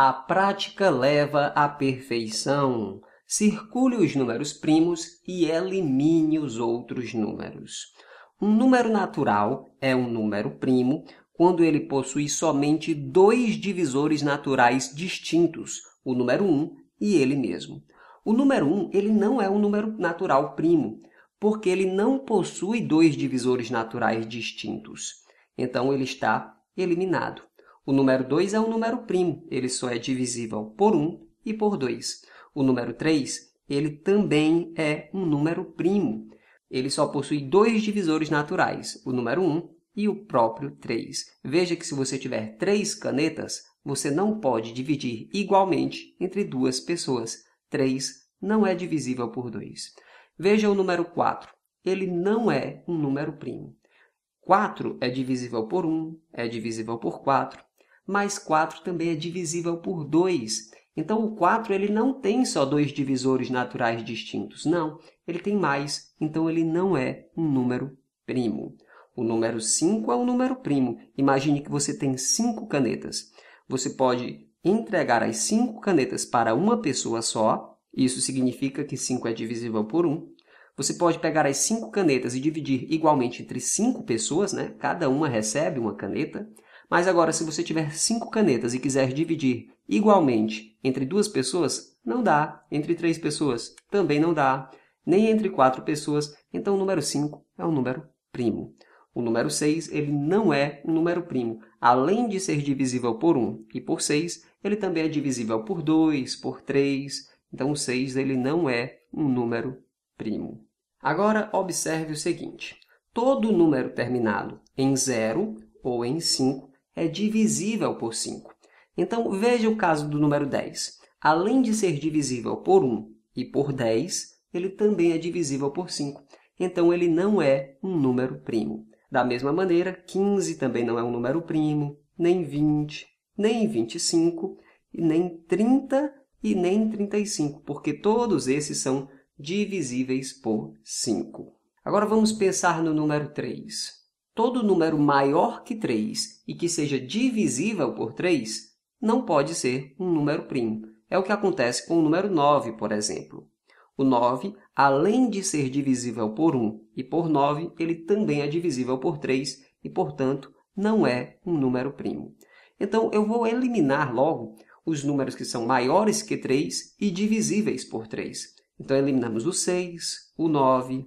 A prática leva à perfeição. Circule os números primos e elimine os outros números. Um número natural é um número primo quando ele possui somente dois divisores naturais distintos, o número 1 e ele mesmo. O número 1 ele não é um número natural primo, porque ele não possui dois divisores naturais distintos. Então, ele está eliminado. O número 2 é um número primo, ele só é divisível por 1 um e por 2. O número 3, ele também é um número primo. Ele só possui dois divisores naturais, o número 1 um e o próprio 3. Veja que se você tiver três canetas, você não pode dividir igualmente entre duas pessoas. 3 não é divisível por 2. Veja o número 4. Ele não é um número primo. 4 é divisível por 1, é divisível por 4, mais 4 também é divisível por 2. Então, o 4 ele não tem só dois divisores naturais distintos, não. Ele tem mais, então ele não é um número primo. O número 5 é um número primo. Imagine que você tem 5 canetas. Você pode entregar as 5 canetas para uma pessoa só, isso significa que 5 é divisível por 1. Você pode pegar as 5 canetas e dividir igualmente entre 5 pessoas, né? cada uma recebe uma caneta. Mas agora, se você tiver cinco canetas e quiser dividir igualmente entre duas pessoas, não dá. Entre três pessoas, também não dá. Nem entre quatro pessoas. Então, o número 5 é um número primo. O número 6 ele não é um número primo. Além de ser divisível por 1 um e por 6, ele também é divisível por 2, por 3. Então, o 6 ele não é um número primo. Agora, observe o seguinte. Todo número terminado em 0 ou em 5 é divisível por 5. Então, veja o caso do número 10. Além de ser divisível por 1 e por 10, ele também é divisível por 5. Então, ele não é um número primo. Da mesma maneira, 15 também não é um número primo, nem 20, nem 25, nem 30 e nem 35, porque todos esses são divisíveis por 5. Agora vamos pensar no número 3 todo número maior que 3 e que seja divisível por 3 não pode ser um número primo. É o que acontece com o número 9, por exemplo. O 9, além de ser divisível por 1 e por 9, ele também é divisível por 3 e, portanto, não é um número primo. Então, eu vou eliminar logo os números que são maiores que 3 e divisíveis por 3. Então, eliminamos o 6, o 9,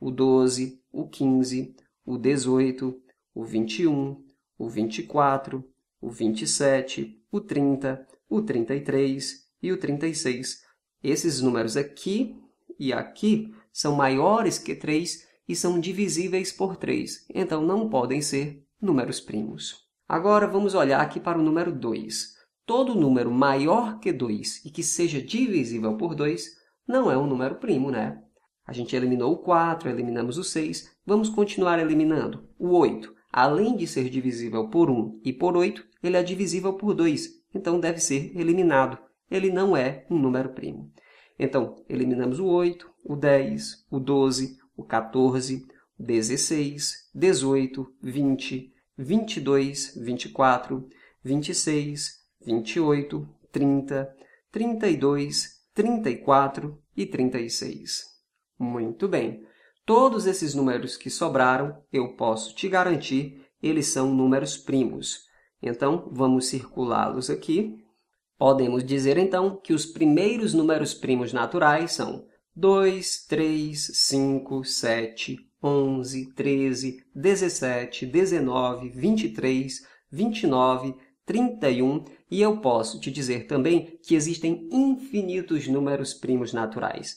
o 12, o 15, o 18, o 21, o 24, o 27, o 30, o 33 e o 36. Esses números aqui e aqui são maiores que 3 e são divisíveis por 3, então não podem ser números primos. Agora vamos olhar aqui para o número 2. Todo número maior que 2 e que seja divisível por 2 não é um número primo, né? A gente eliminou o 4, eliminamos o 6, vamos continuar eliminando. O 8, além de ser divisível por 1 e por 8, ele é divisível por 2, então deve ser eliminado. Ele não é um número primo. Então, eliminamos o 8, o 10, o 12, o 14, o 16, 18, 20, 22, 24, 26, 28, 30, 32, 34 e 36. Muito bem. Todos esses números que sobraram, eu posso te garantir, eles são números primos. Então, vamos circulá-los aqui. Podemos dizer, então, que os primeiros números primos naturais são 2, 3, 5, 7, 11, 13, 17, 19, 23, 29, 31 e eu posso te dizer também que existem infinitos números primos naturais.